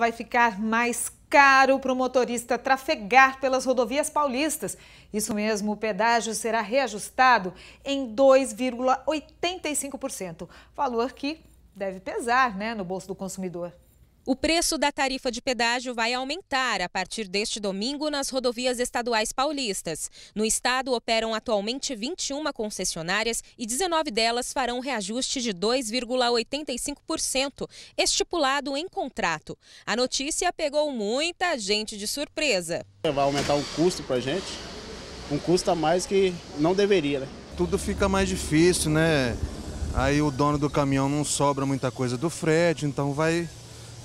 vai ficar mais caro para o motorista trafegar pelas rodovias paulistas. Isso mesmo, o pedágio será reajustado em 2,85%, valor que deve pesar né, no bolso do consumidor. O preço da tarifa de pedágio vai aumentar a partir deste domingo nas rodovias estaduais paulistas. No estado operam atualmente 21 concessionárias e 19 delas farão reajuste de 2,85%, estipulado em contrato. A notícia pegou muita gente de surpresa. Vai aumentar o custo para a gente, um custo a mais que não deveria. Né? Tudo fica mais difícil, né? Aí o dono do caminhão não sobra muita coisa do frete, então vai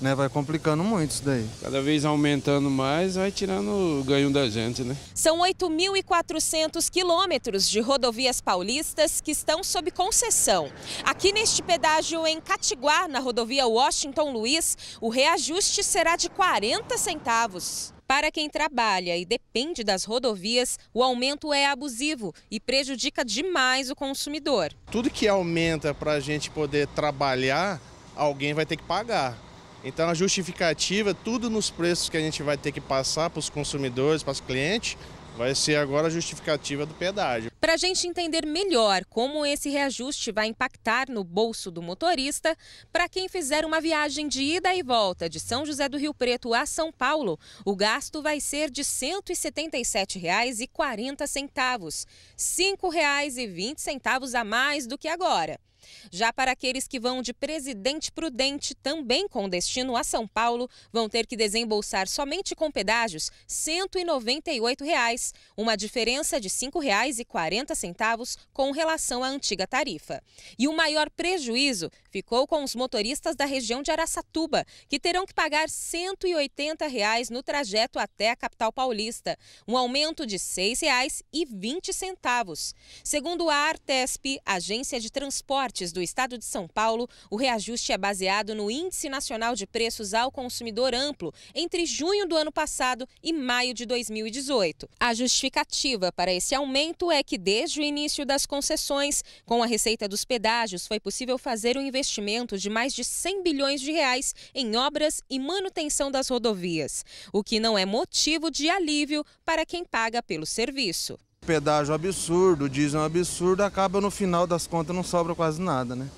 né? Vai complicando muito isso daí. Cada vez aumentando mais, vai tirando o ganho da gente, né? São 8.400 quilômetros de rodovias paulistas que estão sob concessão. Aqui neste pedágio em Catiguá, na rodovia Washington Luiz, o reajuste será de 40 centavos. Para quem trabalha e depende das rodovias, o aumento é abusivo e prejudica demais o consumidor. Tudo que aumenta para a gente poder trabalhar, alguém vai ter que pagar. Então a justificativa, tudo nos preços que a gente vai ter que passar para os consumidores, para os clientes, vai ser agora a justificativa do pedágio. Para a gente entender melhor como esse reajuste vai impactar no bolso do motorista, para quem fizer uma viagem de ida e volta de São José do Rio Preto a São Paulo, o gasto vai ser de R$ 177,40, R$ 5,20 a mais do que agora. Já para aqueles que vão de Presidente Prudente, também com destino a São Paulo, vão ter que desembolsar somente com pedágios R$ 198, reais, uma diferença de R$ 5,40. 40 centavos com relação à antiga tarifa. E o maior prejuízo ficou com os motoristas da região de Araçatuba, que terão que pagar R$ 180 reais no trajeto até a capital paulista, um aumento de R$ 6,20. Segundo a Artesp, agência de transportes do estado de São Paulo, o reajuste é baseado no Índice Nacional de Preços ao Consumidor Amplo entre junho do ano passado e maio de 2018. A justificativa para esse aumento é que desde o início das concessões. Com a receita dos pedágios, foi possível fazer um investimento de mais de 100 bilhões de reais em obras e manutenção das rodovias, o que não é motivo de alívio para quem paga pelo serviço. Pedágio absurdo, diesel absurdo, acaba no final das contas não sobra quase nada, né?